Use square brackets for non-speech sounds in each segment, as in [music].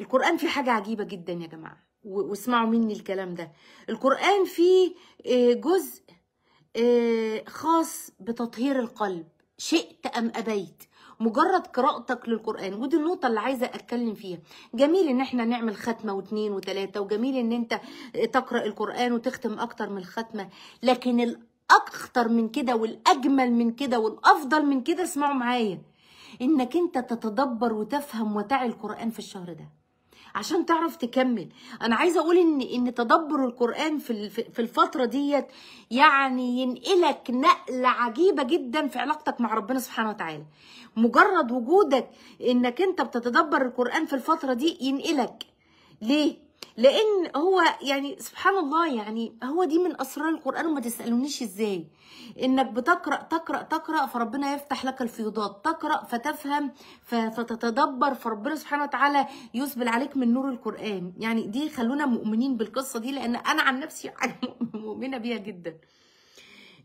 القرآن فيه حاجة عجيبة جدا يا جماعة واسمعوا مني الكلام ده القرآن فيه آه، جزء آه، خاص بتطهير القلب شئت أم أبيت مجرد قراءتك للقرآن ودي النقطة اللي عايزة أتكلم فيها جميل إن إحنا نعمل ختمة واتنين وتلاتة وجميل إن أنت تقرأ القرآن وتختم أكتر من الختمة لكن الأكتر من كده والأجمل من كده والأفضل من كده اسمعوا معايا إنك أنت تتدبر وتفهم وتعي القرآن في الشهر ده عشان تعرف تكمل انا عايزه اقول ان ان تدبر القران في في الفتره ديت يعني ينقلك نقله عجيبه جدا في علاقتك مع ربنا سبحانه وتعالى مجرد وجودك انك انت بتتدبر القران في الفتره دي ينقلك ليه لان هو يعني سبحان الله يعني هو دي من اسرار القران وما تسالونيش ازاي انك بتقرا تقرا تقرا فربنا يفتح لك الفيضات تقرا فتفهم فتتدبر فربنا سبحانه وتعالى يسبل عليك من نور القران يعني دي خلونا مؤمنين بالقصه دي لان انا عن نفسي [laughs] مؤمنه بيها جدا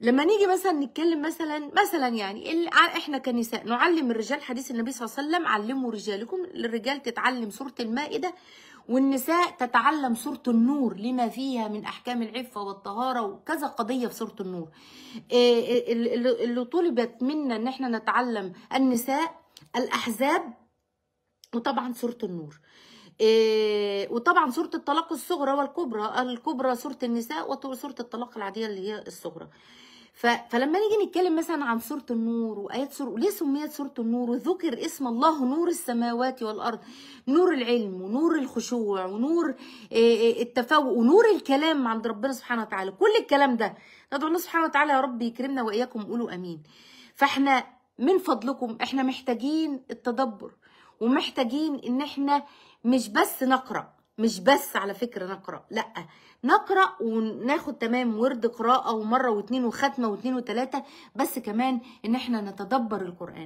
لما نيجي مثلا نتكلم مثلا مثلا يعني احنا كنساء نعلم الرجال حديث النبي صلى الله عليه وسلم علموا رجالكم الرجال تتعلم سوره المائده والنساء تتعلم سوره النور لما فيها من احكام العفه والطهاره وكذا قضيه في سوره النور آه، آه، اللي طلبت منا ان احنا نتعلم النساء الاحزاب وطبعا سوره النور آه، وطبعا صورة الطلاق الصغرى والكبرى الكبرى صورة النساء وصورة الطلاق العادية اللي هي الصغرى فلما نيجي نتكلم مثلا عن سورة النور وآيات سورة ليه سميت سورة النور وذكر اسم الله نور السماوات والأرض نور العلم ونور الخشوع ونور آه، آه، التفوق ونور الكلام عند ربنا سبحانه وتعالى كل الكلام ده ندعو الله سبحانه وتعالى يا رب يكرمنا وإياكم قولوا أمين فاحنا من فضلكم احنا محتاجين التدبر ومحتاجين ان احنا مش بس نقرا مش بس على فكره نقرا لا نقرا وناخد تمام ورد قراءه ومره واتنين وختمه واتنين وتلاته بس كمان ان احنا نتدبر القران